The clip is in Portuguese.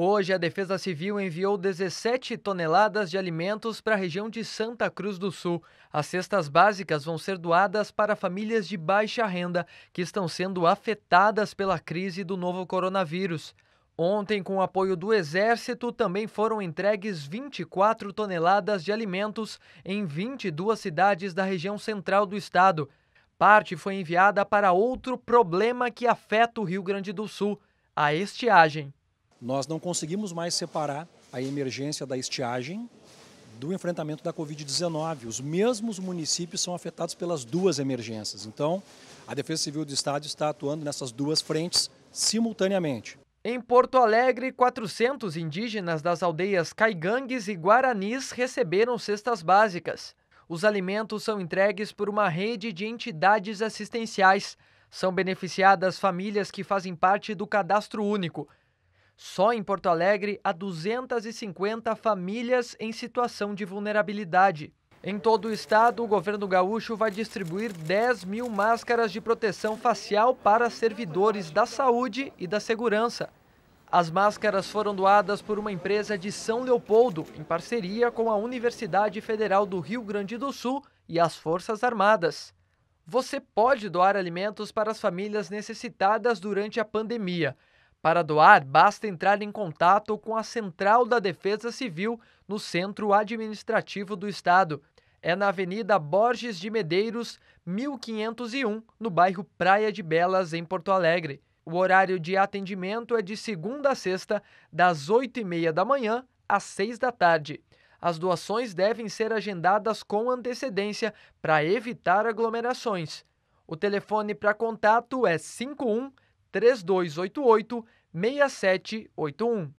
Hoje, a Defesa Civil enviou 17 toneladas de alimentos para a região de Santa Cruz do Sul. As cestas básicas vão ser doadas para famílias de baixa renda que estão sendo afetadas pela crise do novo coronavírus. Ontem, com o apoio do Exército, também foram entregues 24 toneladas de alimentos em 22 cidades da região central do estado. Parte foi enviada para outro problema que afeta o Rio Grande do Sul: a estiagem. Nós não conseguimos mais separar a emergência da estiagem do enfrentamento da Covid-19. Os mesmos municípios são afetados pelas duas emergências. Então, a Defesa Civil do Estado está atuando nessas duas frentes simultaneamente. Em Porto Alegre, 400 indígenas das aldeias Caigangues e Guaranis receberam cestas básicas. Os alimentos são entregues por uma rede de entidades assistenciais. São beneficiadas famílias que fazem parte do cadastro único só em Porto Alegre há 250 famílias em situação de vulnerabilidade. Em todo o estado, o governo gaúcho vai distribuir 10 mil máscaras de proteção facial para servidores da saúde e da segurança. As máscaras foram doadas por uma empresa de São Leopoldo, em parceria com a Universidade Federal do Rio Grande do Sul e as Forças Armadas. Você pode doar alimentos para as famílias necessitadas durante a pandemia. Para doar, basta entrar em contato com a Central da Defesa Civil no Centro Administrativo do Estado. É na Avenida Borges de Medeiros, 1501, no bairro Praia de Belas, em Porto Alegre. O horário de atendimento é de segunda a sexta, das 8h30 da manhã às 6 da tarde. As doações devem ser agendadas com antecedência para evitar aglomerações. O telefone para contato é 51 3288 6781.